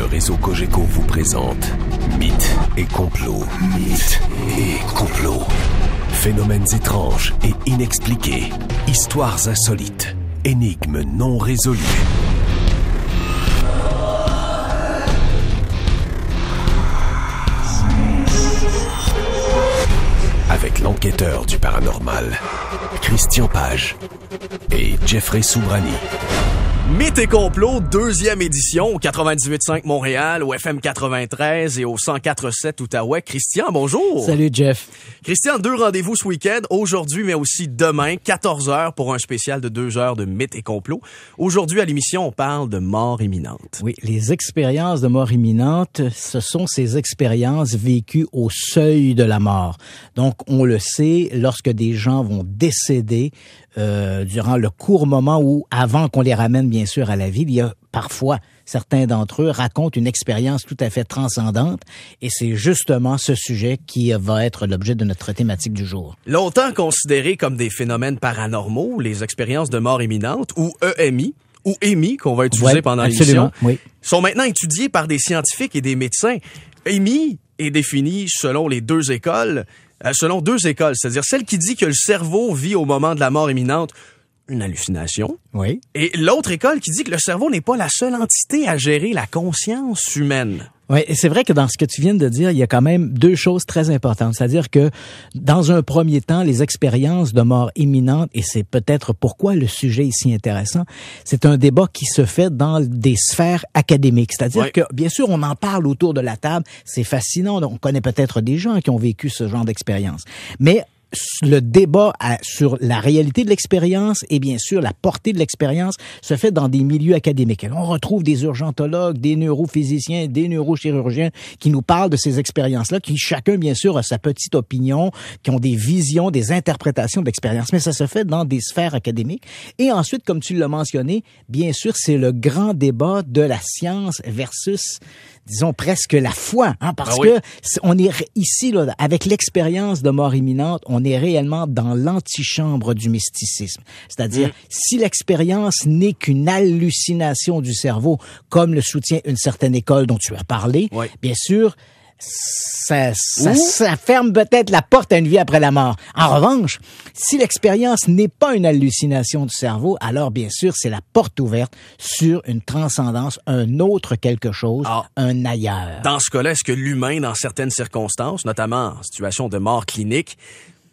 Le réseau Cogeco vous présente Mythes et complots. Mythes et complots. Phénomènes étranges et inexpliqués. Histoires insolites. Énigmes non résolues. Avec l'enquêteur du paranormal, Christian Page et Jeffrey Soubrani. Mythes et complots, deuxième édition, au 98.5 Montréal, au FM 93 et au 104.7 Outaouais. Christian, bonjour. Salut, Jeff. Christian, deux rendez-vous ce week-end, aujourd'hui, mais aussi demain, 14 h pour un spécial de deux heures de mythes et complots. Aujourd'hui, à l'émission, on parle de mort imminente. Oui, les expériences de mort imminente, ce sont ces expériences vécues au seuil de la mort. Donc, on le sait, lorsque des gens vont décéder, euh, durant le court moment où, avant qu'on les ramène bien sûr à la ville, il y a parfois certains d'entre eux racontent une expérience tout à fait transcendante et c'est justement ce sujet qui va être l'objet de notre thématique du jour. Longtemps considérés comme des phénomènes paranormaux, les expériences de mort imminente ou EMI, ou EMI qu'on va utiliser pendant l'émission, sont maintenant étudiés par des scientifiques et des médecins. EMI est défini selon les deux écoles euh, selon deux écoles, c'est-à-dire celle qui dit que le cerveau vit au moment de la mort imminente une hallucination. Oui. Et l'autre école qui dit que le cerveau n'est pas la seule entité à gérer la conscience humaine. Oui, et c'est vrai que dans ce que tu viens de dire, il y a quand même deux choses très importantes. C'est-à-dire que, dans un premier temps, les expériences de mort imminente, et c'est peut-être pourquoi le sujet est si intéressant, c'est un débat qui se fait dans des sphères académiques. C'est-à-dire que, bien sûr, on en parle autour de la table, c'est fascinant, on connaît peut-être des gens qui ont vécu ce genre d'expérience. Mais le débat sur la réalité de l'expérience et bien sûr la portée de l'expérience se fait dans des milieux académiques. on retrouve des urgentologues, des neurophysiciens, des neurochirurgiens qui nous parlent de ces expériences-là, qui chacun bien sûr a sa petite opinion, qui ont des visions, des interprétations de mais ça se fait dans des sphères académiques. Et ensuite, comme tu l'as mentionné, bien sûr, c'est le grand débat de la science versus disons, presque la foi, hein, ah parce que on est ici, là, avec l'expérience de mort imminente, on est réellement dans l'antichambre du mysticisme. C'est-à-dire, mm. si l'expérience n'est qu'une hallucination du cerveau, comme le soutient une certaine école dont tu as parlé, bien sûr, ça, ferme peut-être la porte à une vie après la mort. En revanche, si l'expérience n'est pas une hallucination du cerveau, alors bien sûr, c'est la porte ouverte sur une transcendance, un autre quelque chose, ah. un ailleurs. Dans ce cas-là, est-ce que l'humain, dans certaines circonstances, notamment en situation de mort clinique,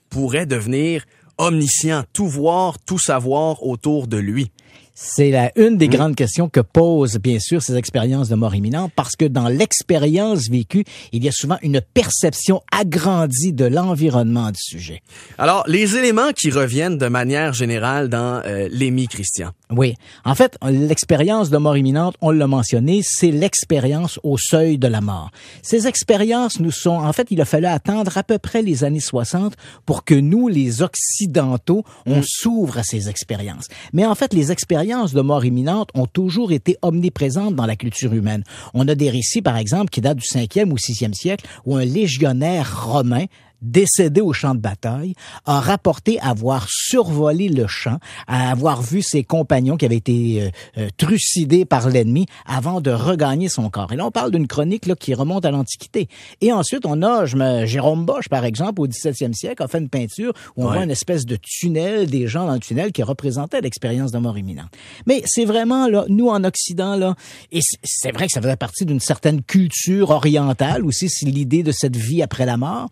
pourrait devenir omniscient, tout voir, tout savoir autour de lui? C'est la une des mmh. grandes questions que posent, bien sûr, ces expériences de mort imminente, parce que dans l'expérience vécue, il y a souvent une perception agrandie de l'environnement du sujet. Alors, les éléments qui reviennent de manière générale dans l'émis euh, l'émi Christian. Oui. En fait, l'expérience de mort imminente, on l'a mentionné, c'est l'expérience au seuil de la mort. Ces expériences nous sont, en fait, il a fallu attendre à peu près les années 60 pour que nous, les Occidentaux, on mmh. s'ouvre à ces expériences. Mais en fait, les expériences de mort imminente ont toujours été omniprésentes dans la culture humaine. On a des récits, par exemple, qui datent du 5e ou 6e siècle, où un légionnaire romain décédé au champ de bataille, a rapporté avoir survolé le champ, à avoir vu ses compagnons qui avaient été euh, euh, trucidés par l'ennemi avant de regagner son corps. Et là, on parle d'une chronique là, qui remonte à l'Antiquité. Et ensuite, on a je me, Jérôme Bosch, par exemple, au 17e siècle, a fait une peinture où on voit une espèce de tunnel, des gens dans le tunnel qui représentaient l'expérience de mort imminente. Mais c'est vraiment, là, nous, en Occident, là, et c'est vrai que ça faisait partie d'une certaine culture orientale aussi, c'est l'idée de cette vie après la mort.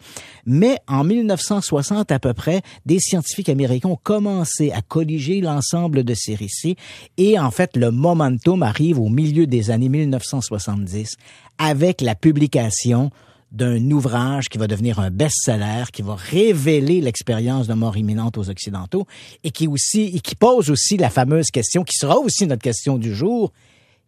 Mais en 1960 à peu près, des scientifiques américains ont commencé à colliger l'ensemble de ces récits et en fait le momentum arrive au milieu des années 1970 avec la publication d'un ouvrage qui va devenir un best-seller, qui va révéler l'expérience de mort imminente aux Occidentaux et qui et qui pose aussi la fameuse question qui sera aussi notre question du jour.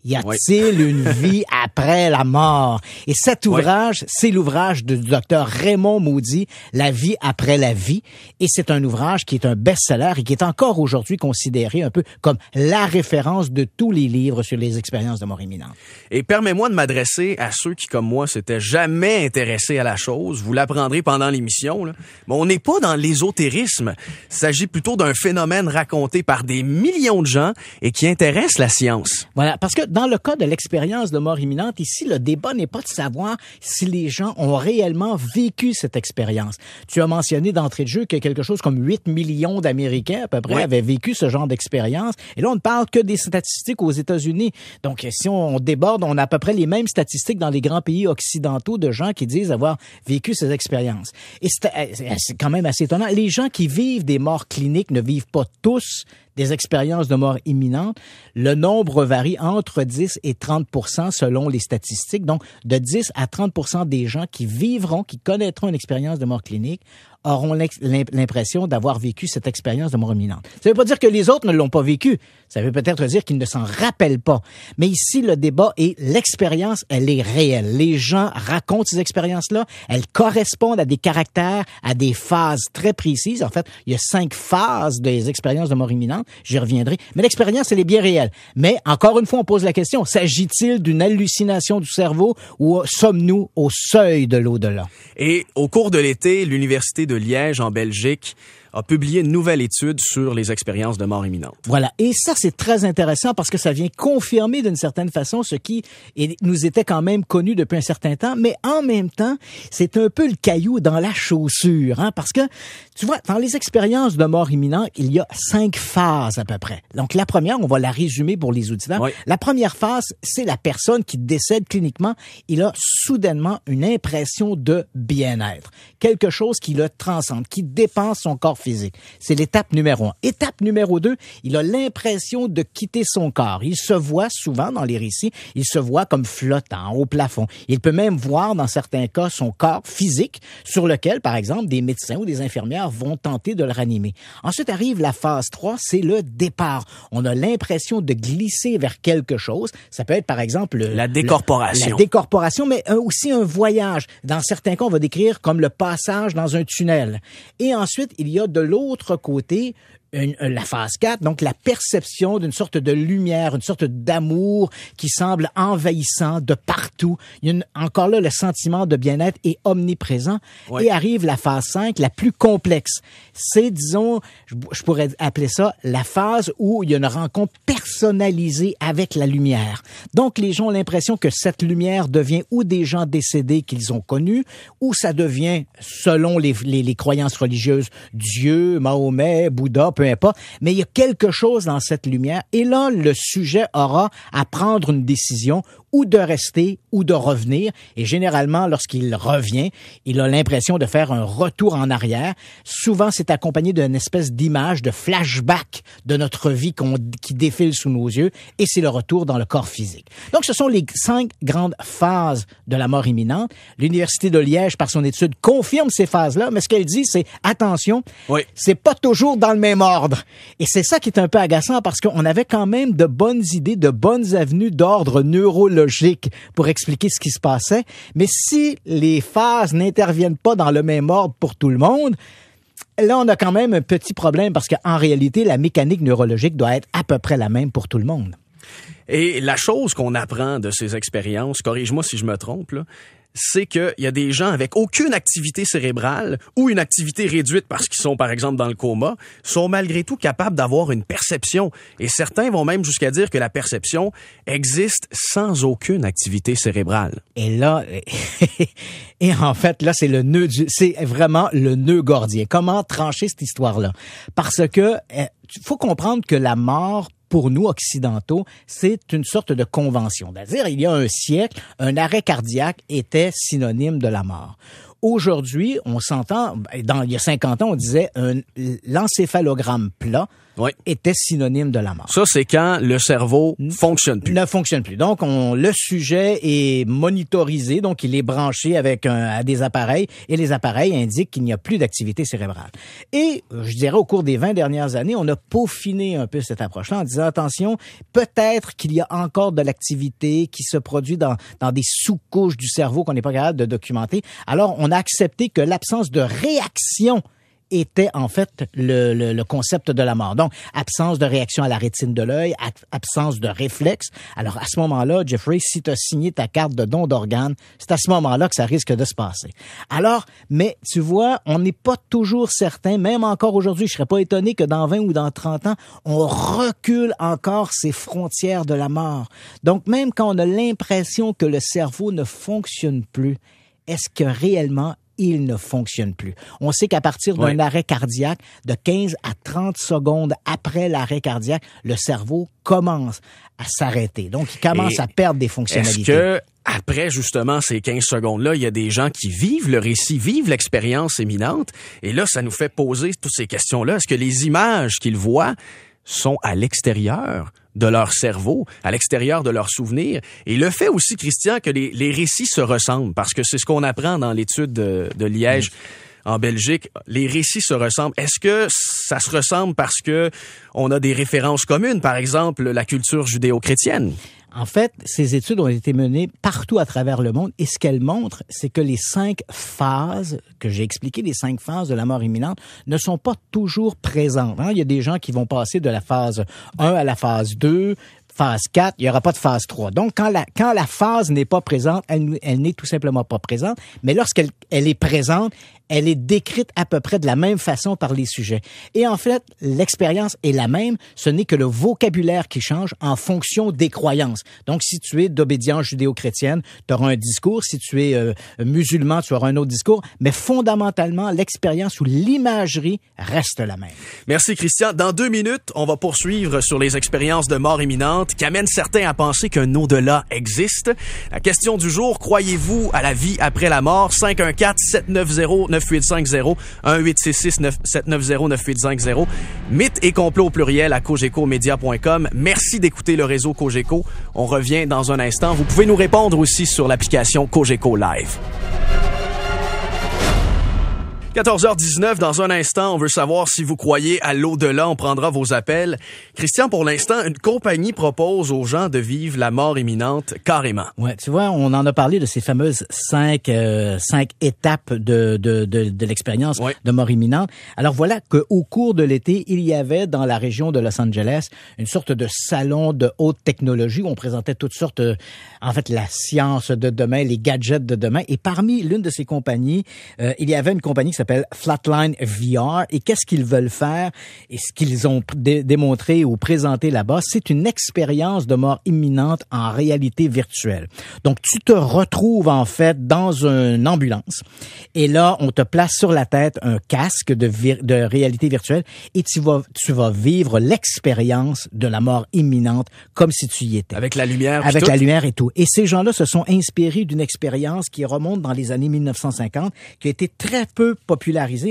Y a-t-il une vie après la mort? Et cet ouvrage, c'est l'ouvrage du docteur Raymond Maudit, La vie après la vie. Et c'est un ouvrage qui est un best-seller et qui est encore aujourd'hui considéré un peu comme la référence de tous les livres sur les expériences de mort imminente. Et permets-moi de m'adresser à ceux qui, comme moi, s'étaient jamais intéressés à la chose. Vous l'apprendrez pendant l'émission. Mais on n'est pas dans l'ésotérisme. Il s'agit plutôt d'un phénomène raconté par des millions de gens et qui intéresse la science. Voilà, parce que dans le cas de l'expérience de mort imminente, ici, le débat n'est pas de savoir si les gens ont réellement vécu cette expérience. Tu as mentionné d'entrée de jeu que quelque chose comme 8 millions d'Américains, à peu près, avaient vécu ce genre d'expérience. Et là, on ne parle que des statistiques aux États-Unis. Donc, si on déborde, on a à peu près les mêmes statistiques dans les grands pays occidentaux de gens qui disent avoir vécu ces expériences. Et c'est euh, euh, quand même assez étonnant. Les gens qui vivent des morts cliniques ne vivent pas tous des expériences de mort imminente, le nombre varie entre 10 et 30 selon les statistiques. Donc, de 10 à 30 des gens qui vivront, qui connaîtront une expérience de mort clinique, auront l'impression d'avoir vécu cette expérience de mort imminente. Ça ne veut pas dire que les autres ne l'ont pas vécu. Ça veut peut-être dire qu'ils ne s'en rappellent pas. Mais ici, le débat est l'expérience, elle est réelle. Les gens racontent ces expériences-là. Elles correspondent à des caractères, à des phases très précises. En fait, il y a cinq phases des expériences de mort imminente. J'y reviendrai. Mais l'expérience, elle est bien réelle. Mais encore une fois, on pose la question, s'agit-il d'une hallucination du cerveau ou sommes-nous au seuil de l'au-delà? Et au cours de l'été, l'Université de Liège en Belgique a publié une nouvelle étude sur les expériences de mort imminente. Voilà. Et ça, c'est très intéressant parce que ça vient confirmer d'une certaine façon ce qui nous était quand même connu depuis un certain temps, mais en même temps, c'est un peu le caillou dans la chaussure, hein, parce que, tu vois, dans les expériences de mort imminente, il y a cinq phases à peu près. Donc, la première, on va la résumer pour les auditeurs. La première phase, c'est la personne qui décède cliniquement. Il a soudainement une impression de bien-être. Quelque chose qui le transcende, qui dépense son corps physique. C'est l'étape numéro un. Étape numéro deux, il a l'impression de quitter son corps. Il se voit souvent dans les récits, il se voit comme flottant au plafond. Il peut même voir dans certains cas son corps physique sur lequel, par exemple, des médecins ou des infirmières vont tenter de le ranimer. Ensuite arrive la phase 3, c'est le départ. On a l'impression de glisser vers quelque chose. Ça peut être, par exemple, la décorporation. la décorporation, mais aussi un voyage. Dans certains cas, on va décrire comme le passage dans un tunnel. Et ensuite, il y a de l'autre côté, euh, la phase 4, donc la perception d'une sorte de lumière, une sorte d'amour qui semble envahissant de partout. Il y a encore là, le sentiment de bien-être est omniprésent. Et arrive la phase 5, la plus complexe. C'est, disons, je, pourrais appeler ça la phase où il y a une rencontre personnalisée avec la lumière. Donc, les gens ont l'impression que cette lumière devient ou des gens décédés qu'ils ont connus, ou ça devient, selon les, croyances religieuses, Dieu, Mahomet, Bouddha, pas, Mais il y a quelque chose dans cette lumière. Et là, le sujet aura à prendre une décision ou de rester ou de revenir. Et généralement, lorsqu'il revient, il a l'impression de faire un retour en arrière. Souvent, c'est accompagné d'une espèce d'image, de flashback de notre vie qui défile sous nos yeux. Et c'est le retour dans le corps physique. Donc, ce sont les cinq grandes phases de la mort imminente. L'Université de Liège, par son étude, confirme ces phases-là. Mais ce qu'elle dit, c'est attention, oui. c'est pas toujours dans le même ordre. Et c'est ça qui est un peu agaçant parce qu'on avait quand même de bonnes idées, de bonnes avenues d'ordre neurologique pour expliquer ce qui se passait. Mais si les phases n'interviennent pas dans le même ordre pour tout le monde, là, on a quand même un petit problème parce qu'en réalité, la mécanique neurologique doit être à peu près la même pour tout le monde. Et la chose qu'on apprend de ces expériences, corrige-moi si je me trompe, c'est qu'il y a des gens avec aucune activité cérébrale ou une activité réduite parce qu'ils sont, par exemple, dans le coma, sont malgré tout capables d'avoir une perception. Et certains vont même jusqu'à dire que la perception existe sans aucune activité cérébrale. Et là, et en fait, là, c'est le nœud c'est vraiment le nœud gordien. Comment trancher cette histoire-là? Parce que, eh, faut comprendre que la mort pour nous occidentaux, c'est une sorte de convention. C'est-à-dire, il y a un siècle, un arrêt cardiaque était synonyme de la mort. Aujourd'hui, on s'entend, ben, dans il y a 50 ans, on disait un l'encéphalogramme plat était synonyme de la mort. Ça, c'est quand le cerveau ne fonctionne plus. Ne fonctionne plus. Donc, on, le sujet est monitorisé, donc il est branché avec un, à des appareils et les appareils indiquent qu'il n'y a plus d'activité cérébrale. Et je dirais, au cours des 20 dernières années, on a peaufiné un peu cette approche-là en disant, attention, peut-être qu'il y a encore de l'activité qui se produit dans, dans des sous-couches du cerveau qu'on n'est pas capable de documenter. Alors, on a accepté que l'absence de réaction était en fait le, concept de la mort. Donc, absence de réaction à la rétine de l'œil, absence de réflexe. Alors, à ce moment-là, Jeffrey, si tu as signé ta carte de don d'organes, c'est à ce moment-là que ça risque de se passer. Alors, mais tu vois, on n'est pas toujours certain, même encore aujourd'hui, je serais pas étonné que dans 20 ou dans 30 ans, on recule encore ces frontières de la mort. Donc, même quand on a l'impression que le cerveau ne fonctionne plus, est-ce que réellement il ne fonctionne plus. On sait qu'à partir d'un arrêt cardiaque, de 15 à 30 secondes après l'arrêt cardiaque, le cerveau commence à s'arrêter. Donc, il commence à perdre des fonctionnalités. Est-ce que après justement ces 15 secondes-là, il y a des gens qui vivent le récit, vivent l'expérience éminente. Et là, ça nous fait poser toutes ces questions-là. Est-ce que les images qu'ils voient sont à l'extérieur de leur cerveau, à l'extérieur de leurs souvenirs. Et le fait aussi, Christian, que les, récits se ressemblent, parce que c'est ce qu'on apprend dans l'étude de, Liège. en Belgique, les récits se ressemblent. Est-ce que ça se ressemble parce que on a des références communes, par exemple la culture judéo-chrétienne en fait, ces études ont été menées partout à travers le monde et ce qu'elles montrent, c'est que les cinq phases que j'ai expliquées, les cinq phases de la mort imminente, ne sont pas toujours présentes. Hein. Il y a des gens qui vont passer de la phase 1 à la phase 2 phase 4, il n'y aura pas de phase 3. Donc, quand la, quand la phase n'est pas présente, elle, elle n'est tout simplement pas présente, mais lorsqu'elle elle est présente, elle est décrite à peu près de la même façon par les sujets. Et en fait, l'expérience est la même, ce n'est que le vocabulaire qui change en fonction des croyances. Donc, si tu es d'obédience judéo-chrétienne, tu auras un discours, si tu es euh, musulman, tu auras un autre discours, mais fondamentalement, l'expérience ou l'imagerie reste la même. Merci Christian. Dans deux minutes, on va poursuivre sur les expériences de mort imminente qui amène certains à penser qu'un au-delà existe. La question du jour, croyez-vous à la vie après la mort? 514 790 9850 1866 790 9850 mythe et complot au pluriel à cogecomedia.com. Merci d'écouter le réseau Cogeco. On revient dans un instant. Vous pouvez nous répondre aussi sur l'application Cogeco Live. 14h19, dans un instant, on veut savoir si vous croyez à l'au-delà. On prendra vos appels. Christian, pour l'instant, une compagnie propose aux gens de vivre la mort imminente carrément. Ouais, tu vois, on en a parlé de ces fameuses cinq, euh, cinq étapes de, de, de, de l'expérience de mort imminente. Alors voilà qu'au cours de l'été, il y avait dans la région de Los Angeles une sorte de salon de haute technologie où on présentait toutes sortes, euh, en fait, la science de demain, les gadgets de demain. Et parmi l'une de ces compagnies, euh, il y avait une compagnie qui Flatline VR. Et qu'est-ce qu'ils veulent faire et ce qu'ils ont démontré ou présenté là-bas, c'est une expérience de mort imminente en réalité virtuelle. Donc, tu te retrouves en fait dans une ambulance et là, on te place sur la tête un casque de, réalité virtuelle et tu vas, tu vas vivre l'expérience de la mort imminente comme si tu y étais. Avec la lumière. Avec la lumière et tout. Et ces gens-là se sont inspirés d'une expérience qui remonte dans les années 1950, qui a été très peu populaire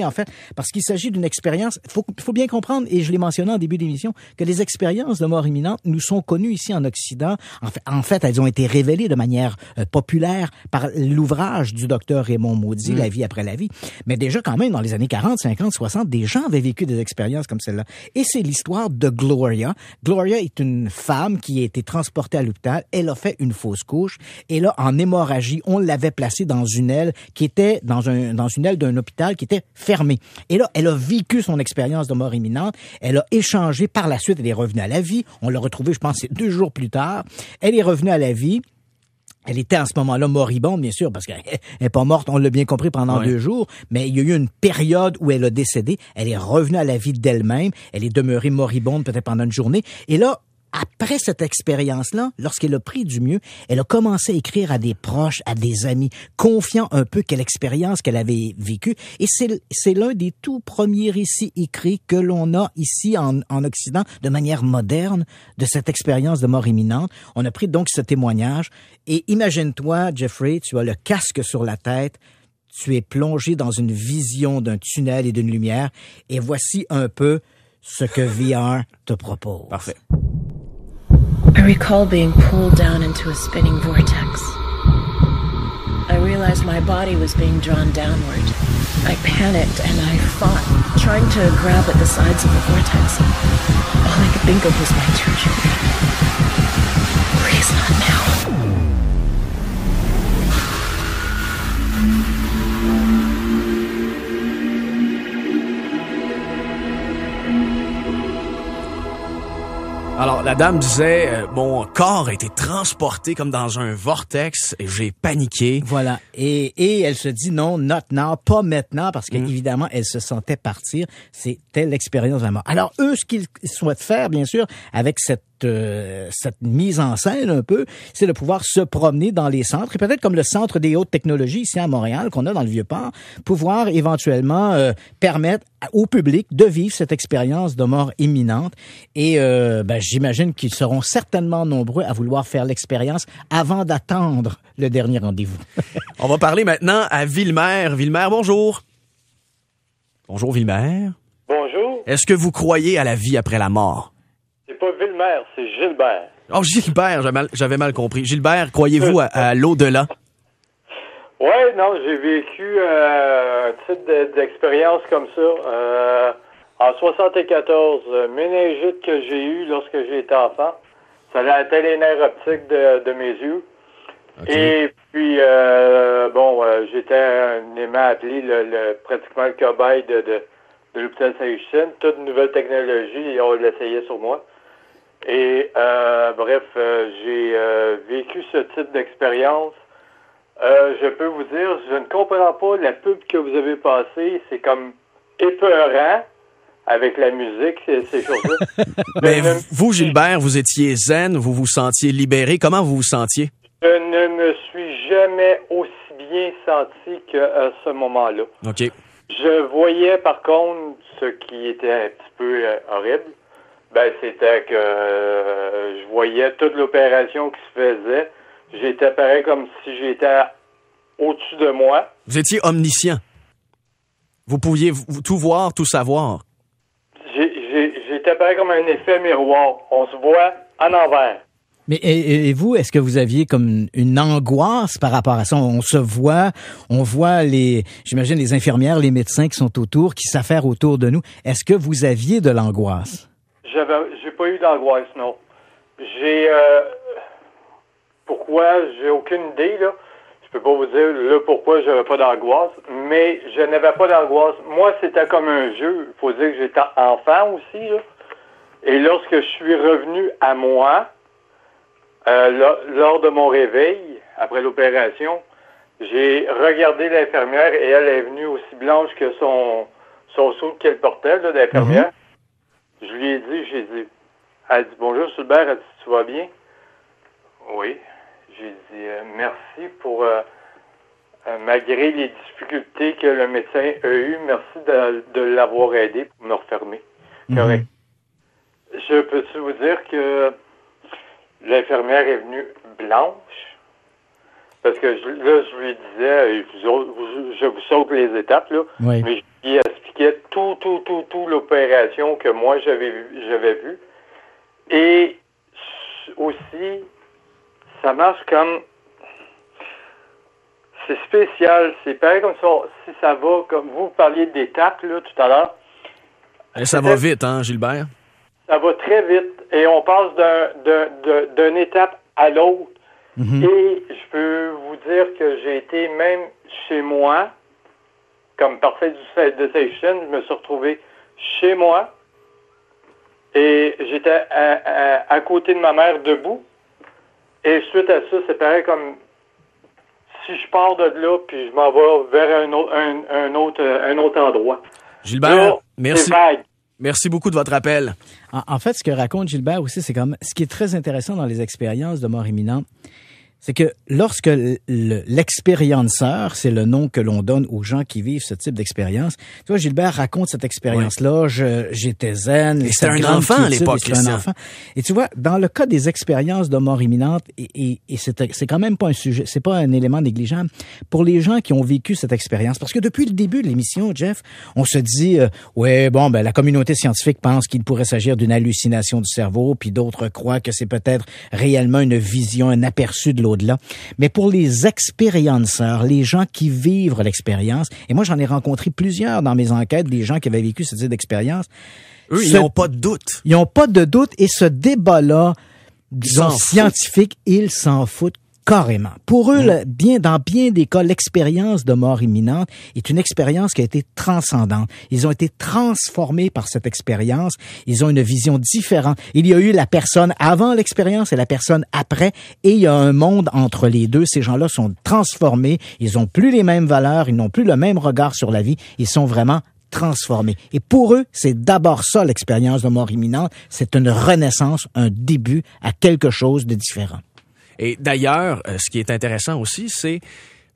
en fait, parce qu'il s'agit d'une expérience. Il faut, bien comprendre, et je l'ai mentionné en début d'émission, que les expériences de mort imminente nous sont connues ici en Occident. En fait, en fait elles ont été révélées de manière euh, populaire par l'ouvrage du docteur Raymond Maudit, mm. La vie après la vie. Mais déjà, quand même, dans les années 40, 50, 60, des gens avaient vécu des expériences comme celle-là. Et c'est l'histoire de Gloria. Gloria est une femme qui a été transportée à l'hôpital. Elle a fait une fausse couche. Et là, en hémorragie, on l'avait placée dans une aile qui était dans, un, dans une aile d'un hôpital qui était fermée. Et là, elle a vécu son expérience de mort imminente. Elle a échangé par la suite. Elle est revenue à la vie. On l'a retrouvée, je pense, deux jours plus tard. Elle est revenue à la vie. Elle était en ce moment-là moribonde, bien sûr, parce qu'elle n'est pas morte, on l'a bien compris, pendant deux jours, mais il y a eu une période où elle a décédé, elle est revenue à la vie d'elle-même, elle est demeurée moribonde peut-être pendant une journée, et là, après cette expérience-là, lorsqu'elle a pris du mieux, elle a commencé à écrire à des proches, à des amis, confiant un peu quelle expérience qu'elle avait vécue. Et c'est l'un des tout premiers récits écrits que l'on a ici en, en Occident de manière moderne de cette expérience de mort imminente. On a pris donc ce témoignage. Et imagine-toi, Jeffrey, tu as le casque sur la tête, tu es plongé dans une vision d'un tunnel et d'une lumière, et voici un peu ce que VR te propose. Parfait. I recall being pulled down into a spinning vortex. I realized my body was being drawn downward. I panicked and I fought, trying to grab at the sides of the vortex. All I could think of was my two children. Please not now. Alors, la dame disait, euh, mon corps a été transporté comme dans un vortex et j'ai paniqué. Voilà. Et, et elle se dit, non, not now, pas maintenant, parce qu'évidemment, mm. elle se sentait partir. C'était l'expérience de la mort. Alors, eux, ce qu'ils souhaitent faire, bien sûr, avec cette euh, cette mise en scène un peu, c'est de pouvoir se promener dans les centres et peut-être comme le centre des hautes technologies ici à Montréal qu'on a dans le Vieux-Port, pouvoir éventuellement euh, permettre au public de vivre cette expérience de mort imminente. Et euh, ben, j'imagine qu'ils seront certainement nombreux à vouloir faire l'expérience avant d'attendre le dernier rendez-vous. On va parler maintenant à Villemaire. Villemaire, bonjour. Bonjour Villemaire. Bonjour. Est-ce que vous croyez à la vie après la mort? Gilbert, c'est Gilbert. Oh, Gilbert, j'avais mal, compris. Gilbert, croyez-vous à, l'au-delà? Oui, non, j'ai vécu euh, un type d'expérience comme ça. Euh, en 74, euh, méningite que j'ai eu lorsque j'étais enfant, ça a été les nerfs optiques de, mes yeux. Et puis, euh, bon, j'étais aimant appelé pratiquement le cobaye de, de, l'hôpital Saint-Justine. Toute nouvelle technologie, on l'essayait sur moi. Et euh, bref, euh, j'ai euh, vécu ce type d'expérience. Euh, je peux vous dire, je ne comprends pas la pub que vous avez passée. C'est comme épeurant avec la musique ces choses là Mais vous, Gilbert, vous étiez zen, vous vous sentiez libéré. Comment vous vous sentiez? Je ne me suis jamais aussi bien senti qu'à ce moment-là. OK. Je voyais par contre ce qui était un petit peu horrible ben, c'était que euh, je voyais toute l'opération qui se faisait. J'étais pareil comme si j'étais au-dessus de moi. Vous étiez omniscient. Vous pouviez tout voir, tout savoir. J'étais pareil comme un effet miroir. On se voit en envers. Mais et vous, est-ce que vous aviez comme une angoisse par rapport à ça On se voit, on voit les, j'imagine les infirmières, les médecins qui sont autour, qui s'affairent autour de nous. Est-ce que vous aviez de l'angoisse j'ai pas eu d'angoisse, non. J'ai. Euh, pourquoi? J'ai aucune idée, là. Je peux pas vous dire le pourquoi j'avais pas d'angoisse, mais je n'avais pas d'angoisse. Moi, c'était comme un jeu. Il faut dire que j'étais enfant aussi, là. Et lorsque je suis revenu à moi, euh, lors de mon réveil, après l'opération, j'ai regardé l'infirmière et elle est venue aussi blanche que son, son qu'elle portait, l'infirmière. Je lui ai dit, j'ai dit, elle dit Bonjour Sulbert, elle dit Tu vas bien Oui. J'ai dit euh, Merci pour, euh, euh, malgré les difficultés que le médecin a eues, merci de, l'avoir aidé pour me refermer. Mhm. Correct. Je peux vous dire que l'infirmière est venue blanche parce que je, là, je lui disais, je vous sauve les étapes, là, oui. mais qui expliquait tout, tout, tout, tout l'opération que moi j'avais vue. J'avais vu. Et aussi, ça marche comme. C'est spécial, c'est pareil comme ça, si ça va, comme vous parliez d'étapes là tout à l'heure. Eh, ça va vite, hein, Gilbert? Ça va très vite et on passe d'une étape à l'autre. Mhm. Et je peux vous dire que j'ai été même chez moi, comme parfait de scène, je me suis retrouvé chez moi et j'étais à, côté de ma mère debout. Et suite à ça, c'est pareil comme si je pars de là puis je m'en vais vers un, autre, un, autre, endroit. Gilbert, merci. Merci beaucoup de votre appel. en, fait, ce que raconte Gilbert aussi, c'est comme ce qui est très intéressant dans les expériences de mort imminente, c'est que lorsque l'expérienceur, c'est le nom que l'on donne aux gens qui vivent ce type d'expérience, tu vois, Gilbert raconte cette expérience-là, j'étais zen. c'était un enfant à l'époque. C'était un enfant. Et tu vois, dans le cas des expériences de mort imminente, et, c'est quand même pas un sujet, c'est pas un élément négligeable, pour les gens qui ont vécu cette expérience, parce que depuis le début de l'émission, Jeff, on se dit, euh, ouais, bon, ben, la communauté scientifique pense qu'il pourrait s'agir d'une hallucination du cerveau, puis d'autres croient que c'est peut-être réellement une vision, un aperçu de l'autre mais pour les expérienceurs, les gens qui vivent l'expérience, et moi j'en ai rencontré plusieurs dans mes enquêtes, des gens qui avaient vécu cette expérience. Eux, ils n'ont pas de doute. Ils n'ont pas de doute et ce débat-là, disons, scientifique, ils s'en foutent Carrément. Pour eux, mm. bien, dans bien des cas, l'expérience de mort imminente est une expérience qui a été transcendante. Ils ont été transformés par cette expérience. Ils ont une vision différente. Il y a eu la personne avant l'expérience et la personne après, et il y a un monde entre les deux. Ces gens-là sont transformés. Ils n'ont plus les mêmes valeurs. Ils n'ont plus le même regard sur la vie. Ils sont vraiment transformés. Et pour eux, c'est d'abord ça l'expérience de mort imminente. C'est une renaissance, un début à quelque chose de différent. Et d'ailleurs, euh, ce qui est intéressant aussi, c'est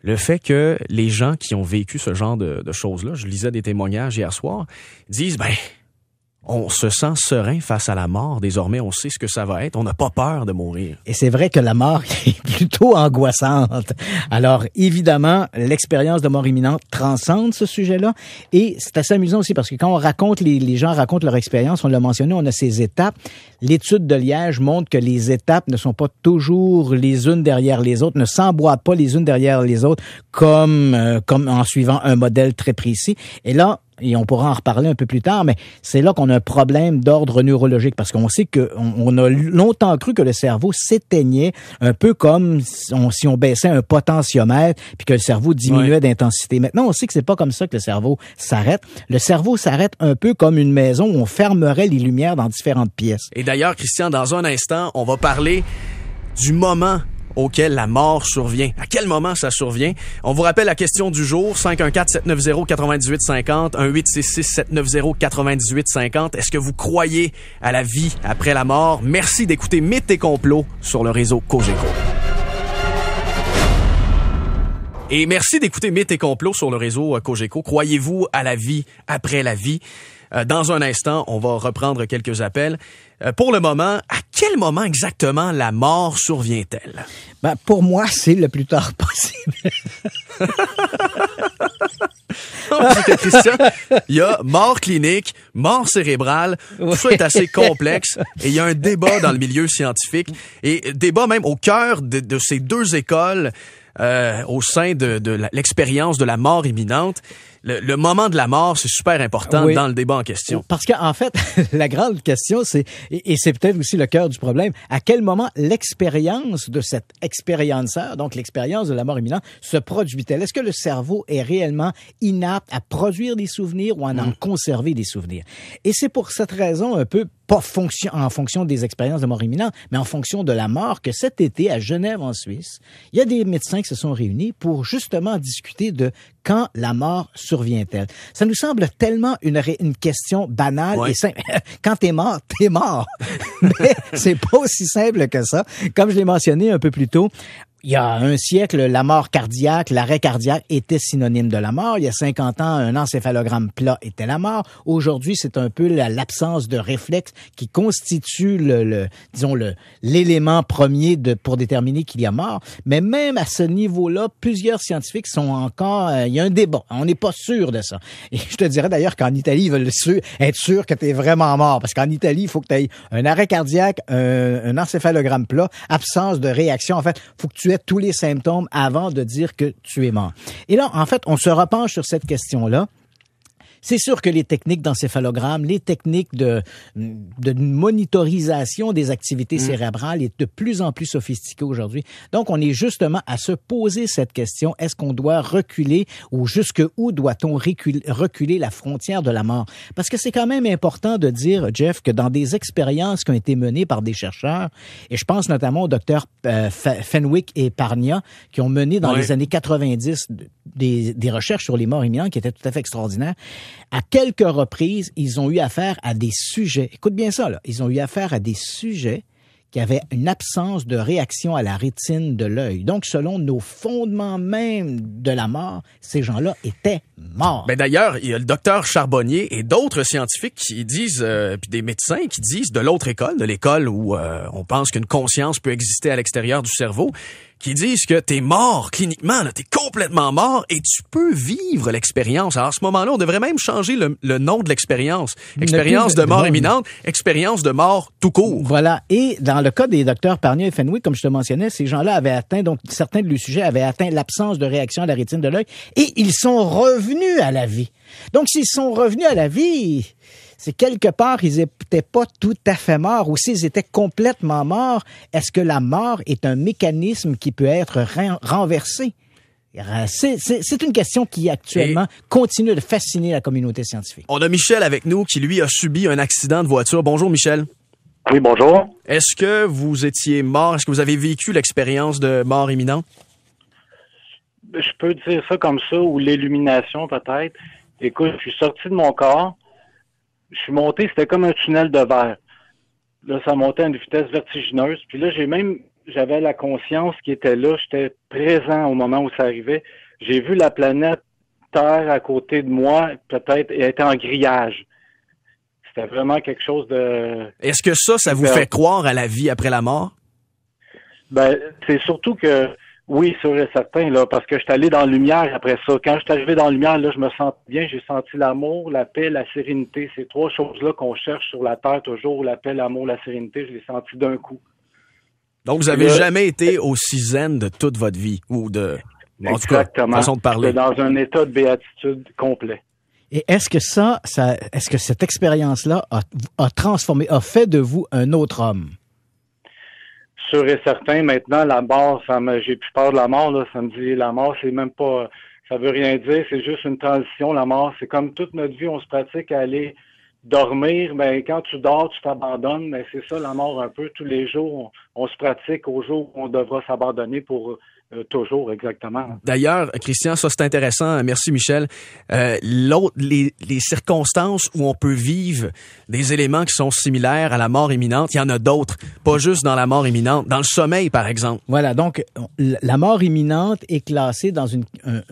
le fait que les gens qui ont vécu ce genre de, choses-là, je lisais des témoignages hier soir, disent, ben, on se sent serein face à la mort. Désormais, on sait ce que ça va être. On n'a pas peur de mourir. Et c'est vrai que la mort est plutôt angoissante. Alors, évidemment, l'expérience de mort imminente transcende ce sujet-là. Et c'est assez amusant aussi parce que quand on raconte, les, gens racontent leur expérience, on l'a mentionné, on a ces étapes. L'étude de Liège montre que les étapes ne sont pas toujours les unes derrière les autres, ne s'emboîtent pas les unes derrière les autres comme, euh, comme en suivant un modèle très précis. Et là, et on pourra en reparler un peu plus tard, mais c'est là qu'on a un problème d'ordre neurologique parce qu'on sait qu'on on a longtemps cru que le cerveau s'éteignait un peu comme si on, baissait un potentiomètre puis que le cerveau diminuait d'intensité. Maintenant, on sait que c'est pas comme ça que le cerveau s'arrête. Le cerveau s'arrête un peu comme une maison où on fermerait les lumières dans différentes pièces. Et d'ailleurs, Christian, dans un instant, on va parler du moment auquel la mort survient. À quel moment ça survient? On vous rappelle la question du jour, 514-790-9850, 1866-790-9850. Est-ce que vous croyez à la vie après la mort? Merci d'écouter Mythes et complots sur le réseau Cogeco. Et merci d'écouter Mythes et complots sur le réseau euh, Cogeco. Croyez-vous à la vie après la vie? Euh, dans un instant, on va reprendre quelques appels. Euh, pour le moment, à quel moment exactement la mort survient-elle? Ben, pour moi, c'est le plus tard possible. il y a mort clinique, mort cérébrale, tout ça est assez complexe et il y a un débat dans le milieu scientifique et débat même au cœur de, ces deux écoles euh, au sein de l'expérience de la mort imminente le, moment de la mort, c'est super important dans le débat en question. Parce qu'en fait, la grande question, c'est, et, c'est peut-être aussi le cœur du problème, à quel moment l'expérience de cette expérienceur, donc l'expérience de la mort imminente, se produit-elle? Est-ce que le cerveau est réellement inapte à produire des souvenirs ou à en mm. conserver des souvenirs? Et c'est pour cette raison un peu pas fonction, en fonction des expériences de mort imminente, mais en fonction de la mort, que cet été, à Genève, en Suisse, il y a des médecins qui se sont réunis pour justement discuter de quand la mort survient-elle? Ça nous semble tellement une, question banale et simple. Quand t'es mort, t'es mort. Mais c'est pas aussi simple que ça. Comme je l'ai mentionné un peu plus tôt, il y a un siècle, la mort cardiaque, l'arrêt cardiaque était synonyme de la mort. Il y a 50 ans, un encéphalogramme plat était la mort. Aujourd'hui, c'est un peu l'absence de réflexe qui constitue le, disons l'élément premier de, pour déterminer qu'il y a mort. Mais même à ce niveau-là, plusieurs scientifiques sont encore. Euh, il y a un débat. On n'est pas sûr de ça. Et je te dirais d'ailleurs qu'en Italie, ils veulent être sûr que tu es vraiment mort, parce qu'en Italie, il faut que tu aies un arrêt cardiaque, un, un encéphalogramme plat, absence de réaction. En fait, faut que tu tous les symptômes avant de dire que tu es mort. Et là, en fait, on se repenche sur cette question-là c'est sûr que les techniques d'encéphalogramme, les techniques de, de monitorisation des activités mm. cérébrales est de plus en plus sophistiquées aujourd'hui. Donc, on est justement à se poser cette question. Est-ce qu'on doit reculer ou jusque où doit-on reculer, la frontière de la mort? Parce que c'est quand même important de dire, Jeff, que dans des expériences qui ont été menées par des chercheurs, et je pense notamment au docteur euh, Fenwick et Parnia, qui ont mené dans les années 90 des, des recherches sur les morts imminents qui étaient tout à fait extraordinaires, à quelques reprises, ils ont eu affaire à des sujets. Écoute bien ça, là. Ils ont eu affaire à des sujets qui avaient une absence de réaction à la rétine de l'œil. Donc, selon nos fondements même de la mort, ces gens-là étaient morts. Mais ben, d'ailleurs, il y a le docteur Charbonnier et d'autres scientifiques qui disent, euh, puis des médecins qui disent de l'autre école, de l'école où euh, on pense qu'une conscience peut exister à l'extérieur du cerveau, qui disent que t'es mort cliniquement, là, t'es complètement mort et tu peux vivre l'expérience. Alors, à ce moment-là, on devrait même changer le, nom de l'expérience. Expérience de mort imminente, expérience de mort tout court. Voilà. Et dans le cas des docteurs Parnier et Fenwick, comme je te mentionnais, ces gens-là avaient atteint, donc certains de leurs sujets avaient atteint l'absence de réaction à la rétine de l'œil et ils sont revenus à la vie. Donc, s'ils sont revenus à la vie, c'est quelque part, ils n'étaient pas tout à fait morts, ou s'ils étaient complètement morts, est-ce que la mort est un mécanisme qui peut être renversé? Euh, c'est une question qui actuellement continue de fasciner la communauté scientifique. On a Michel avec nous qui, lui, a subi un accident de voiture. Bonjour, Michel. Oui, bonjour. Est-ce que vous étiez mort? Est-ce que vous avez vécu l'expérience de mort imminente? Je peux dire ça comme ça, ou l'illumination peut-être. Écoute, je suis sorti de mon corps, je suis monté, c'était comme un tunnel de verre. Là, ça montait à une vitesse vertigineuse. Puis là, j'ai même, j'avais la conscience qui était là. J'étais présent au moment où ça arrivait. J'ai vu la planète Terre à côté de moi, peut-être, et elle était en grillage. C'était vraiment quelque chose de. Est-ce que ça, ça vous fait croire à la vie après la mort? Ben, c'est surtout que oui, sûr et certain, là, parce que je suis allé dans la lumière après ça. Quand je suis arrivé dans la lumière, là, je me sens bien, j'ai senti l'amour, la paix, la sérénité. Ces trois choses-là qu'on cherche sur la Terre toujours, la paix, l'amour, la sérénité, je ai senti d'un coup. Donc, vous n'avez jamais été aussi zen de toute votre vie ou de, en Exactement. Tout cas, façon de parler. Dans un état de béatitude complet. Et est-ce que ça, ça est-ce que cette expérience-là a, a transformé, a fait de vous un autre homme? sûr et certain, maintenant, la mort, ça me, j'ai plus peur de la mort, là. Ça me dit, la mort, c'est même pas, ça veut rien dire, c'est juste une transition, la mort. C'est comme toute notre vie, on se pratique à aller dormir, mais ben, quand tu dors, tu t'abandonnes, mais ben, c'est ça, la mort, un peu. Tous les jours, on, on se pratique au jour où on devra s'abandonner pour euh, toujours, exactement. D'ailleurs, Christian, ça c'est intéressant. Merci, Michel. Euh, l'autre, les, circonstances où on peut vivre des éléments qui sont similaires à la mort imminente, il y en a d'autres, pas juste dans la mort imminente, dans le sommeil, par exemple. Voilà, donc la mort imminente est classée dans une, un,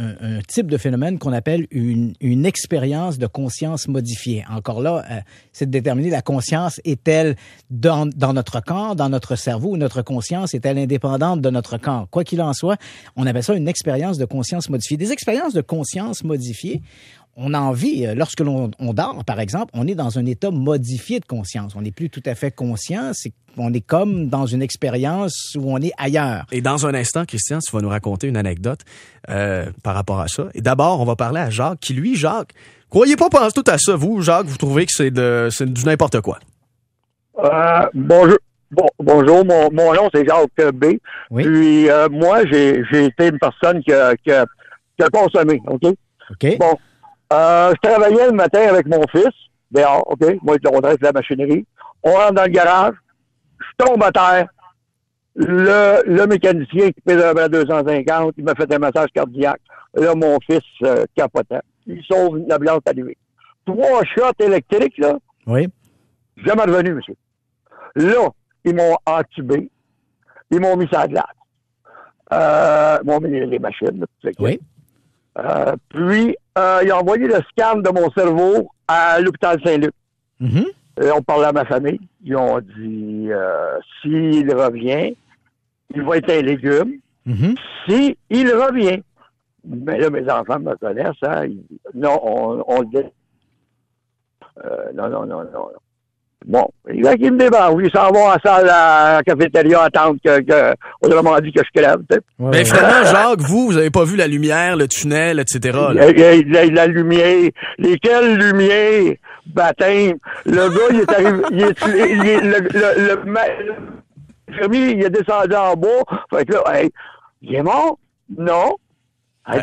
type de phénomène qu'on appelle une, expérience de conscience modifiée. Encore là, euh, c'est de déterminer la conscience est-elle dans, dans notre corps, dans notre cerveau, ou notre conscience est-elle indépendante de notre corps. Quoi qu'il en soit, on appelle ça une expérience de conscience modifiée. Des expériences de conscience modifiées, on en vit. Euh, lorsque l'on dort, par exemple, on est dans un état modifié de conscience. On n'est plus tout à fait conscient. on est comme dans une expérience où on est ailleurs. Et dans un instant, Christian, tu vas nous raconter une anecdote euh, par rapport à ça. Et d'abord, on va parler à Jacques, qui lui, Jacques, croyez pas pense tout à ça. Vous, Jacques, vous trouvez que c'est, de, c'est du n'importe quoi. Euh, bonjour. Bon, bonjour, mon, mon nom c'est Jacques B. Puis euh, moi, j'ai, j'ai été une personne qui a, consommé, OK? Bon, euh, je travaillais le matin avec mon fils, dehors, OK? Moi, je redresse la machinerie. On rentre dans le garage, je tombe à terre. Le, le mécanicien qui pèse à 250, il m'a fait un massage cardiaque. Là, mon fils euh, capotait. Il sauve la à lui Trois shots électriques, là. Oui. Jamais revenu, monsieur. Là, ils m'ont entubé. Ils m'ont mis ça à glace. ils euh, m'ont mis les machines. oui. Euh, puis, euh, ils ont envoyé le scan de mon cerveau à l'hôpital Saint-Luc. Ils mm-hmm. Et on parlait à ma famille. Ils ont dit s'il revient, il va être un légume. S'il mm-hmm. Si revient. Mais là, mes enfants me connaissent. ça. Hein. non, on, on le dit. non, non, non. non. Bon, il va qu'il me débarque. Ils s'en va à la salle, à la cafétéria, attendre que, que autrement dit, que je crève. Mais ouais, ben, finalement, Jacques, vous, vous avez pas vu la lumière, le tunnel, etc. Là. La, la, la, lumière. Lesquelles lumières? Baptême. Le gars, il est arrivé... il est, le, le, le, le, fermier, il est descendu en bas. Fait que là, il est mort? Non.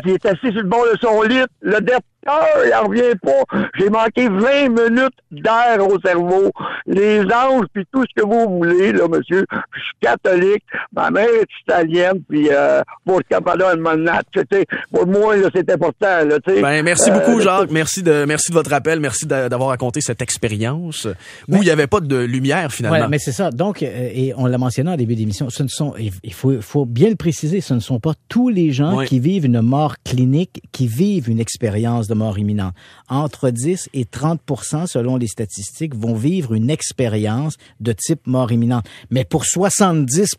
il est assis sur le bord de son lit. Le le je il revient pas. J'ai manqué 20 minutes d'air au cerveau. Les anges, puis tout ce que vous voulez, là, monsieur. Je suis catholique, ma mère est italienne, puis euh, pour ma elle Pour moi, là, c'est important, là, tu sais. Ben, merci beaucoup, euh, Jacques. Merci de, merci de votre appel. Merci d'avoir raconté cette expérience où il n'y avait pas de lumière, finalement. Ouais, mais c'est ça. Donc, euh, et on l'a mentionné en début d'émission, ce ne sont, il faut, faut bien le préciser, ce ne sont pas tous les gens qui vivent une mort clinique, qui vivent une expérience de mort imminente. Entre 10 et 30 selon les statistiques, vont vivre une expérience de type mort imminente. Mais pour 70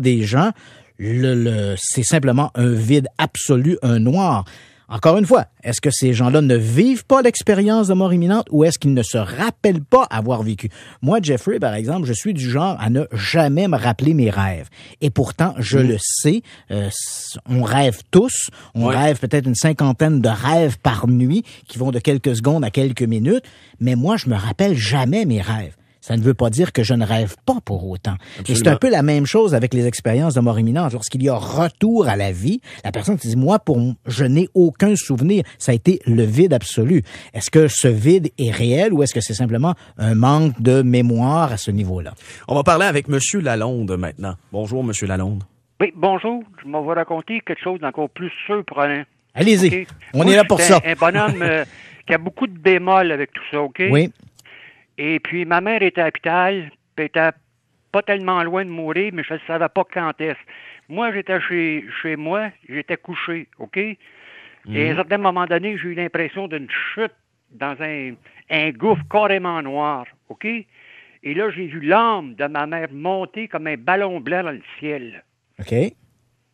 des gens, c'est simplement un vide absolu, un noir. Encore une fois, est-ce que ces gens-là ne vivent pas l'expérience de mort imminente ou est-ce qu'ils ne se rappellent pas avoir vécu? Moi, Jeffrey, par exemple, je suis du genre à ne jamais me rappeler mes rêves. Et pourtant, je mm. le sais, euh, on rêve tous, on rêve peut-être une cinquantaine de rêves par nuit qui vont de quelques secondes à quelques minutes, mais moi, je me rappelle jamais mes rêves ça ne veut pas dire que je ne rêve pas pour autant. Et c'est un peu la même chose avec les expériences de mort imminente. Lorsqu'il y a retour à la vie, la personne dit, moi, pour, je n'ai aucun souvenir. Ça a été le vide absolu. Est-ce que ce vide est réel ou est-ce que c'est simplement un manque de mémoire à ce niveau-là? On va parler avec Monsieur Lalonde maintenant. Bonjour, Monsieur Lalonde. Oui, bonjour. Je m'en vais raconter quelque chose d'encore plus surprenant. Allez-y. On est là pour ça. Un bonhomme euh, qui a beaucoup de bémols avec tout ça, OK? Oui. Et puis, ma mère était à l'hôpital, puis était pas tellement loin de mourir, mais je ne savais pas quand est-ce. Moi, j'étais chez, chez moi, j'étais couché, OK? Et à un mhm. certain moment donné, j'ai eu l'impression d'une chute dans un, un gouffre carrément noir, OK? Et là, j'ai vu l'âme de ma mère monter comme un ballon blanc dans le ciel. OK.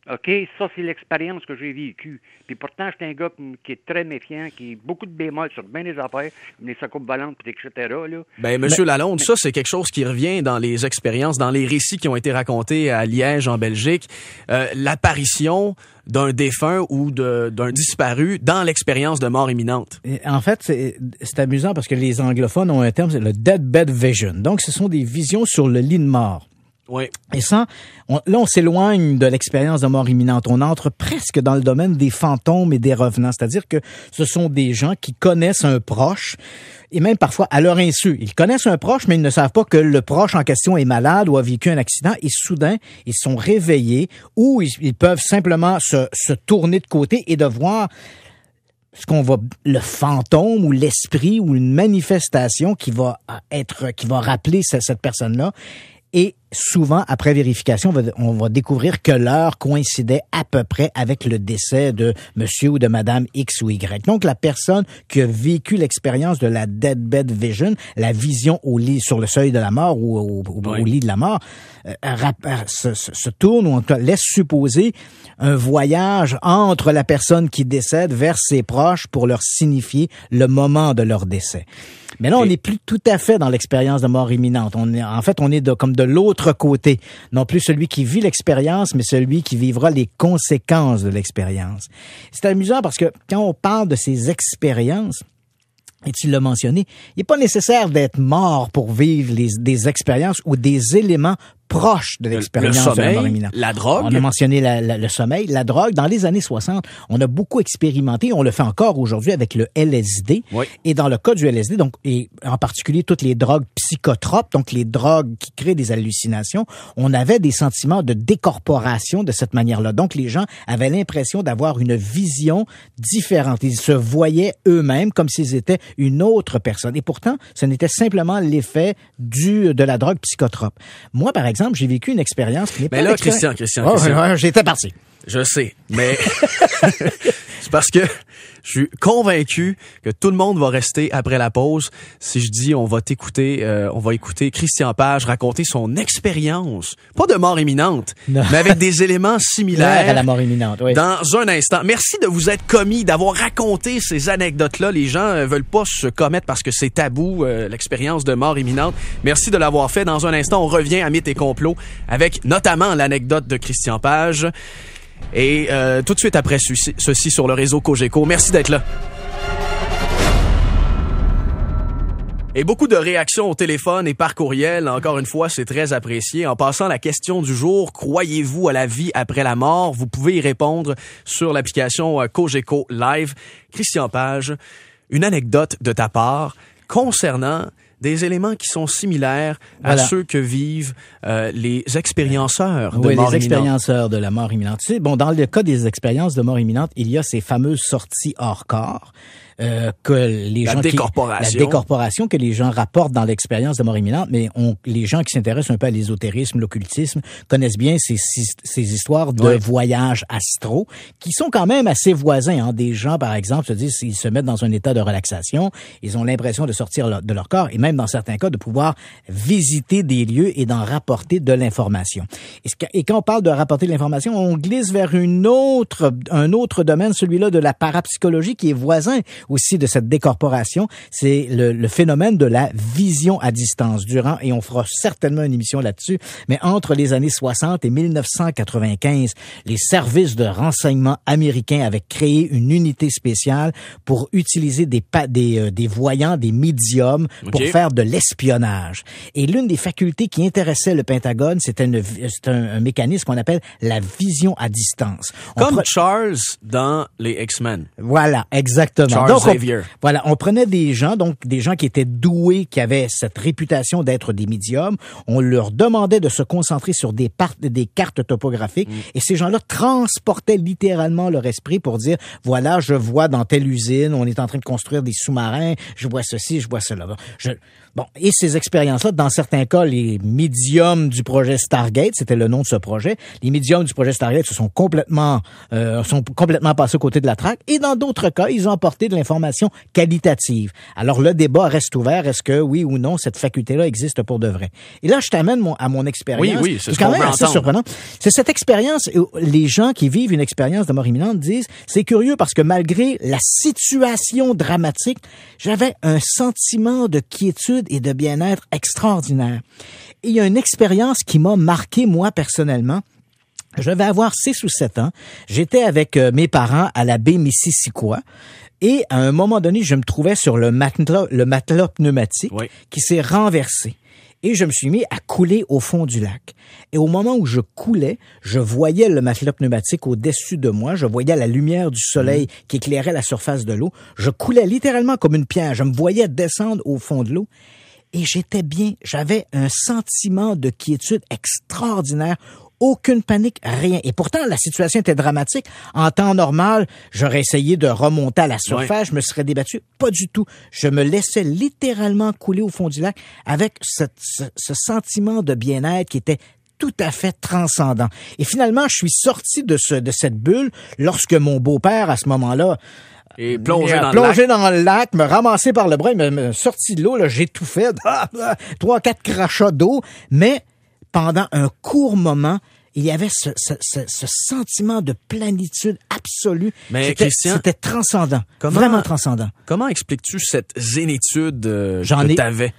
OK? Ça, c'est l'expérience que j'ai vécue. Puis pourtant, j'étais un gars qui est très méfiant, qui a beaucoup de bémols sur bien des affaires, les secours volantes, etc. Ben, Monsieur Lalonde, ça, c'est quelque chose qui revient dans les expériences, dans les récits qui ont été racontés à Liège, en Belgique. Euh, l'apparition d'un défunt ou d'un disparu dans l'expérience de mort imminente. En fait, c'est amusant parce que les anglophones ont un terme, c'est le bed vision. Donc, ce sont des visions sur le lit de mort. Oui. Et ça, là, on s'éloigne de l'expérience de mort imminente. On entre presque dans le domaine des fantômes et des revenants. C'est-à-dire que ce sont des gens qui connaissent un proche et même parfois à leur insu. Ils connaissent un proche, mais ils ne savent pas que le proche en question est malade ou a vécu un accident et soudain, ils sont réveillés ou ils, peuvent simplement se, tourner de côté et de voir ce qu'on va le fantôme ou l'esprit ou une manifestation qui va euh, être qui va rappeler cette, cette personne là et souvent, après vérification, on va, découvrir que l'heure coïncidait à peu près avec le décès de monsieur ou de madame X ou Y. Donc, la personne qui a vécu l'expérience de la deadbed vision, la vision au lit, sur le seuil de la mort ou au, lit de la mort, euh, euh, se, tourne ou en tout cas laisse supposer un voyage entre la personne qui décède vers ses proches pour leur signifier le moment de leur décès. Mais là, on n'est plus tout à fait dans l'expérience de mort imminente. On en fait, on est de, comme de l'autre côté. Non plus celui qui vit l'expérience, mais celui qui vivra les conséquences de l'expérience. C'est amusant parce que quand on parle de ces expériences, et tu l'as mentionné, il n'est pas nécessaire d'être mort pour vivre des expériences ou des éléments proche de l'expérience le, sommeil, La drogue. On a mentionné le sommeil, la drogue. Dans les années 60, on a beaucoup expérimenté, on le fait encore aujourd'hui avec le LSD. Et dans le cas du LSD, donc, et en particulier toutes les drogues psychotropes, donc les drogues qui créent des hallucinations, on avait des sentiments de décorporation de cette manière-là. Donc les gens avaient l'impression d'avoir une vision différente. Ils se voyaient eux-mêmes comme s'ils étaient une autre personne. Et pourtant, ce n'était simplement l'effet du, de la drogue psychotrope. Moi, par exemple, j'ai vécu une expérience qui n'est Mais pas là, Christian, Christian, oh, j'étais parti. Je sais, mais c'est parce que je suis convaincu que tout le monde va rester après la pause. Si je dis on va t'écouter, euh, on va écouter Christian Page raconter son expérience, pas de mort imminente, mais avec des éléments similaires à la mort imminente. Dans un instant. Merci de vous être commis, d'avoir raconté ces anecdotes-là. Les gens euh, veulent pas se commettre parce que c'est tabou euh, l'expérience de mort imminente. Merci de l'avoir fait. Dans un instant, on revient à Mythes et complots avec notamment l'anecdote de Christian Page. Et euh, tout de suite après ceci, sur le réseau Cogeco. Merci d'être là. Et beaucoup de réactions au téléphone et par courriel. Encore une fois, c'est très apprécié. En passant la question du jour, croyez-vous à la vie après la mort? Vous pouvez y répondre sur l'application euh, Cogeco Live. Christian Page, une anecdote de ta part concernant des éléments qui sont similaires à ceux que vivent euh, les expérienceurs de oui, mort les expérienceurs de la mort imminente. bon, dans le cas des expériences de mort imminente, il y a ces fameuses sorties hors corps. Euh, que les la gens décorporation. Qui, la décorporation que les gens rapportent dans l'expérience de mort imminente, mais on, les gens qui s'intéressent un peu à l'ésotérisme, l'occultisme connaissent bien ces, ces histoires de voyages astraux qui sont quand même assez voisins. Hein. Des gens, par exemple, se disent ils se mettent dans un état de relaxation, ils ont l'impression de sortir de leur corps et même dans certains cas de pouvoir visiter des lieux et d'en rapporter de l'information. Et, quand on parle de rapporter de l'information, on glisse vers une autre, un autre domaine, celui-là de la parapsychologie qui est voisin aussi de cette décorporation, c'est le, le, phénomène de la vision à distance. Durant, et on fera certainement une émission là-dessus, mais entre les années 60 et 1995, les services de renseignement américains avaient créé une unité spéciale pour utiliser des, des, euh, des voyants, des médiums, pour faire de l'espionnage. Et l'une des facultés qui intéressait le Pentagone, c'était un, un, mécanisme qu'on appelle la vision à distance. Comme Charles dans les X-Men. Voilà, exactement voilà, on prenait des gens, donc des gens qui étaient doués, qui avaient cette réputation d'être des médiums. On leur demandait de se concentrer sur des, cartes topographiques mm. et ces gens-là transportaient littéralement leur esprit pour dire, voilà, je vois dans telle usine, on est en train de construire des sous-marins, je vois ceci, je vois cela. Je, Bon, et ces expériences-là, dans certains cas, les médiums du projet Stargate, c'était le nom de ce projet, les médiums du projet Stargate se sont complètement, euh, sont complètement passés au côté de la traque, et dans d'autres cas, ils ont apporté de l'information qualitative. Alors le débat reste ouvert, est-ce que oui ou non cette faculté-là existe pour de vrai Et là, je t'amène à mon expérience. Oui, oui, c'est quand même assez surprenant. C'est cette expérience où les gens qui vivent une expérience de mort imminente disent, c'est curieux parce que malgré la situation dramatique, j'avais un sentiment de quiétude et de bien-être extraordinaire. il y a une expérience qui m'a marqué, moi, personnellement. Je vais avoir 6 ou 7 ans. J'étais avec euh, mes parents à la baie Missisquoi. Et à un moment donné, je me trouvais sur le matelas, le matelas pneumatique qui s'est renversé et je me suis mis à couler au fond du lac. Et au moment où je coulais, je voyais le matelas pneumatique au-dessus de moi, je voyais la lumière du soleil mm. qui éclairait la surface de l'eau, je coulais littéralement comme une pierre, je me voyais descendre au fond de l'eau et j'étais bien, j'avais un sentiment de quiétude extraordinaire aucune panique, rien. Et pourtant, la situation était dramatique. En temps normal, j'aurais essayé de remonter à la surface, je me serais débattu. Pas du tout. Je me laissais littéralement couler au fond du lac avec ce, sentiment de bien-être qui était tout à fait transcendant. Et finalement, je suis sorti de, ce, de cette bulle lorsque mon beau-père, à ce moment-là, et plongé, dans, le lac. me ramasser par le bras, me, sorti de l'eau, j'ai tout fait, trois, quatre crachats d'eau, mais pendant un court moment il y avait ce, sentiment de plénitude absolue. Mais c'était transcendant, vraiment transcendant. Comment expliques-tu cette zénitude euh, j'en que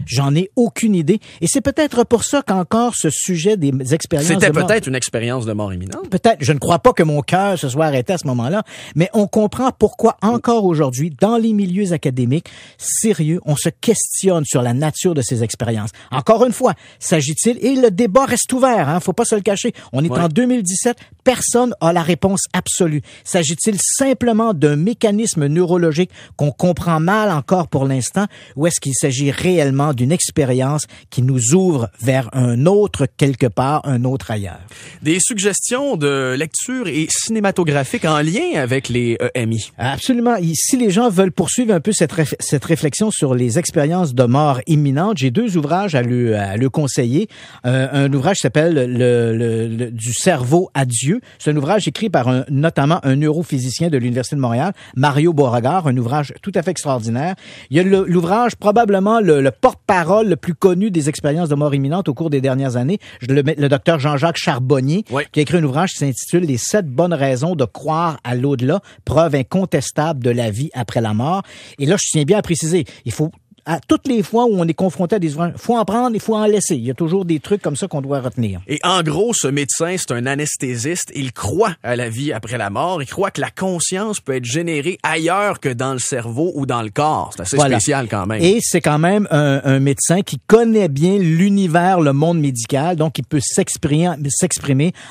J'en ai aucune idée, et c'est peut-être pour ça qu'encore ce sujet des expériences. C'était peut-être une expérience de mort imminente. Peut-être. Je ne crois pas que mon cœur se soit arrêté à ce moment-là, mais on comprend pourquoi encore aujourd'hui, dans les milieux académiques sérieux, on se questionne sur la nature de ces expériences. Encore une fois, s'agit-il et le débat reste ouvert, hein, faut pas se le cacher. On est en 2017. Personne a la réponse absolue. S'agit-il simplement d'un mécanisme neurologique qu'on comprend mal encore pour l'instant ou est-ce qu'il s'agit réellement d'une expérience qui nous ouvre vers un autre quelque part, un autre ailleurs? Des suggestions de lecture et cinématographique en lien avec les EMI. Euh, Absolument. si les gens veulent poursuivre un peu cette, cette réflexion sur les expériences de mort imminente, j'ai deux ouvrages à le, à le conseiller. Euh, un ouvrage s'appelle le, le du cerveau à Dieu. C'est un ouvrage écrit par un, notamment un neurophysicien de l'Université de Montréal, Mario Beauregard, un ouvrage tout à fait extraordinaire. Il y a l'ouvrage probablement le, porte-parole le plus connu des expériences de mort imminente au cours des dernières années, le, le docteur Jean-Jacques Charbonnier, qui a écrit un ouvrage qui s'intitule Les sept bonnes raisons de croire à l'au-delà, preuve incontestable de la vie après la mort. Et là, je tiens bien à préciser, il faut à toutes les fois où on est confronté à des ouvrages, faut en prendre, il faut en laisser. Il y a toujours des trucs comme ça qu'on doit retenir. Et en gros, ce médecin, c'est un anesthésiste. Il croit à la vie après la mort. Il croit que la conscience peut être générée ailleurs que dans le cerveau ou dans le corps. C'est assez spécial quand même. Et c'est quand même un, médecin qui connaît bien l'univers, le monde médical. Donc, il peut s'exprimer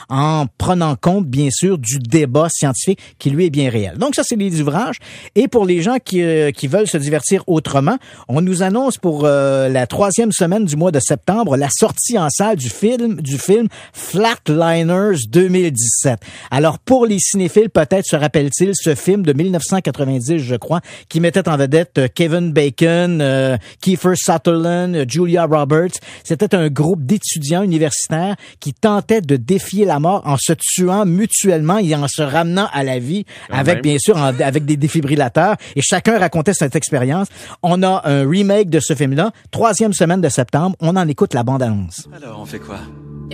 en prenant compte, bien sûr, du débat scientifique qui, lui, est bien réel. Donc, ça, c'est les ouvrages. Et pour les gens qui, euh, qui veulent se divertir autrement, on on nous annonce pour euh, la troisième semaine du mois de septembre la sortie en salle du film, du film Flatliners 2017. Alors, pour les cinéphiles, peut-être se rappelle-t-il ce film de 1990, je crois, qui mettait en vedette euh, Kevin Bacon, euh, Kiefer Sutherland, Julia Roberts. C'était un groupe d'étudiants universitaires qui tentaient de défier la mort en se tuant mutuellement et en se ramenant à la vie, ah avec bien sûr avec des défibrillateurs. Et chacun racontait cette expérience. On a un remake de ce film-là. Troisième semaine de septembre, on en écoute la bande-annonce. Alors, on fait quoi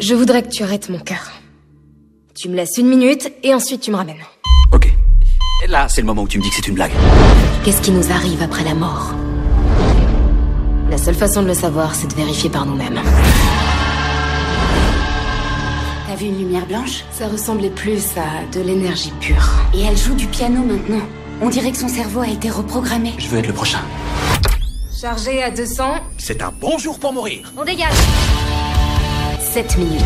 Je voudrais que tu arrêtes mon cœur. Tu me laisses une minute et ensuite tu me ramènes. Ok. Et là, c'est le moment où tu me dis que c'est une blague. Qu'est-ce qui nous arrive après la mort La seule façon de le savoir, c'est de vérifier par nous-mêmes. T'as vu une lumière blanche Ça ressemblait plus à de l'énergie pure. Et elle joue du piano maintenant. On dirait que son cerveau a été reprogrammé. Je veux être le prochain. Chargé à 200. C'est un bon jour pour mourir. On dégage. 7 minutes.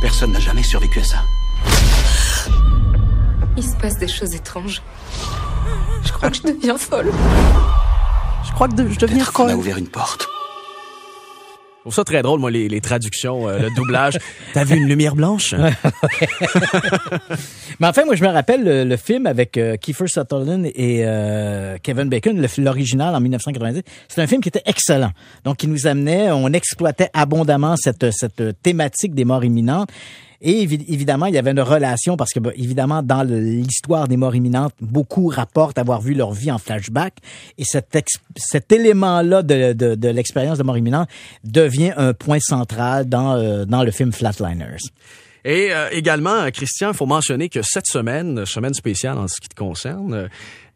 Personne n'a jamais survécu à ça. Il se passe des choses étranges. Je crois que je deviens folle. Je crois que je deviens folle. On a ouvert une porte. Je trouve ça très drôle, moi, les, traductions, euh, le doublage. T'as vu une lumière blanche? Mais enfin, moi, je me rappelle le, film avec euh, Kiefer Sutherland et euh, Kevin Bacon, l'original en 1990. C'est un film qui était excellent. Donc, il nous amenait, on exploitait abondamment cette, cette thématique des morts imminentes. Et évidemment, il y avait une relation parce que, bah, évidemment, dans l'histoire des morts imminentes, beaucoup rapportent avoir vu leur vie en flashback. Et cet, cet élément-là de, de, de l'expérience de mort imminente devient un point central dans, euh, dans le film Flatliners. Et euh, également, euh, Christian, il faut mentionner que cette semaine, semaine spéciale en ce qui te concerne,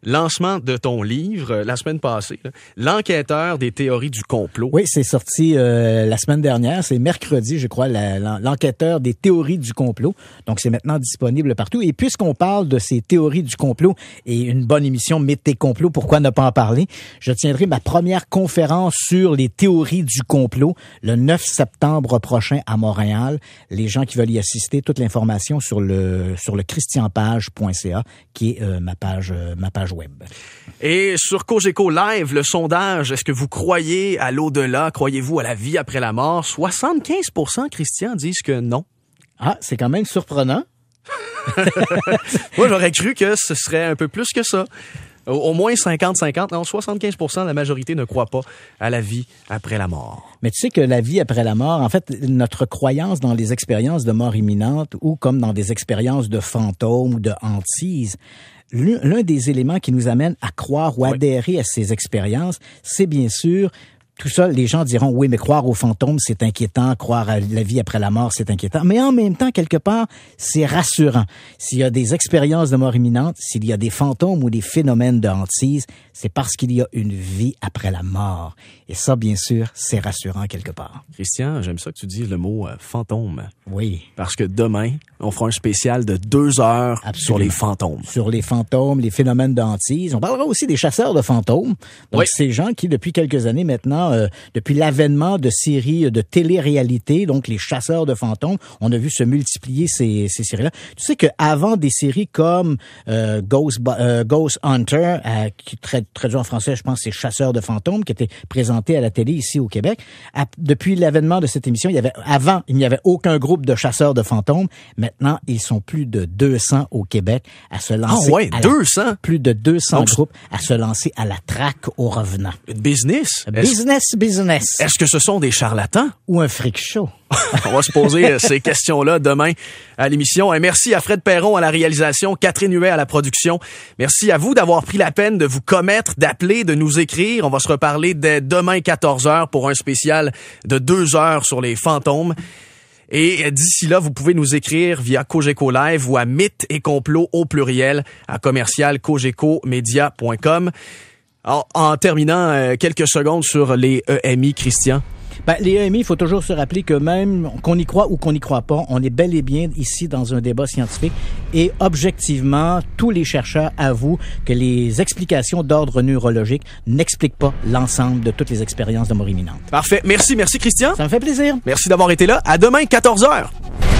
lancement de ton livre euh, la semaine passée, l'enquêteur des théories du complot. Oui, c'est sorti euh, la semaine dernière, c'est mercredi, je crois, l'enquêteur des théories du complot. Donc c'est maintenant disponible partout. Et puisqu'on parle de ces théories du complot et une bonne émission Mettez complot, pourquoi ne pas en parler Je tiendrai ma première conférence sur les théories du complot le 9 septembre prochain à Montréal. Les gens qui veulent y assister, toute l'information sur le sur le christianpage.ca qui est euh, ma page ma page web. Et sur Cogeco Live, le sondage, est-ce que vous croyez à l'au-delà? Croyez-vous à la vie après la mort? 75 Christian, disent que non. Ah, c'est quand même surprenant. Moi, j'aurais cru que ce serait un peu plus que ça. Au moins 50-50, non, 75 la majorité ne croit pas à la vie après la mort. Mais tu sais que la vie après la mort, en fait, notre croyance dans les expériences de mort imminente ou comme dans des expériences de fantômes ou de hantises, l'un des éléments qui nous amène à croire ou adhérer à ces expériences, c'est bien sûr tout ça, les gens diront oui, mais croire aux fantômes, c'est inquiétant, croire à la vie après la mort, c'est inquiétant. Mais en même temps, quelque part, c'est rassurant. S'il y a des expériences de mort imminente, s'il y a des fantômes ou des phénomènes de hantise, c'est parce qu'il y a une vie après la mort. Et ça, bien sûr, c'est rassurant quelque part. Christian, j'aime ça que tu dises le mot euh, fantôme. Oui. Parce que demain, on fera un spécial de deux heures sur les fantômes. Sur les fantômes, les phénomènes d'antise. On parlera aussi des chasseurs de fantômes. Donc, ces gens qui, depuis quelques années maintenant, euh, depuis l'avènement de séries euh, de télé-réalité, donc les chasseurs de fantômes, on a vu se multiplier ces, ces séries-là. Tu sais qu'avant des séries comme Ghost, Ghost Hunter, qui très traduit en français, je pense, c'est chasseurs de fantômes, qui était présent à la télé ici au Québec. depuis l'avènement de cette émission, il y avait avant, il n'y avait aucun groupe de chasseurs de fantômes. Maintenant, ils sont plus de 200 au Québec à se ah lancer. Ah ouais, 200. plus de 200 groupes à se lancer à la traque aux revenants. Business. Business, business. Est-ce que ce sont des charlatans ou un fric show? On va se poser euh, ces questions-là demain à l'émission. merci à Fred Perron à la réalisation, Catherine Huet à la production. Merci à vous d'avoir pris la peine de vous commettre, d'appeler, de nous écrire. On va se reparler dès demain 14h pour un spécial de deux heures sur les fantômes. Et d'ici là, vous pouvez nous écrire via Cogeco Live ou à mythes et complot au pluriel à commercial en terminant, euh, quelques secondes sur les EMI, Christian. Ben, les AMI, e il faut toujours se rappeler que même qu'on y croit ou qu'on n'y croit pas, on est bel et bien ici dans un débat scientifique et objectivement, tous les chercheurs avouent que les explications d'ordre neurologique n'expliquent pas l'ensemble de toutes les expériences de mort imminente. Parfait. Merci, merci Christian. Ça me fait plaisir. Merci d'avoir été là. À demain, 14h.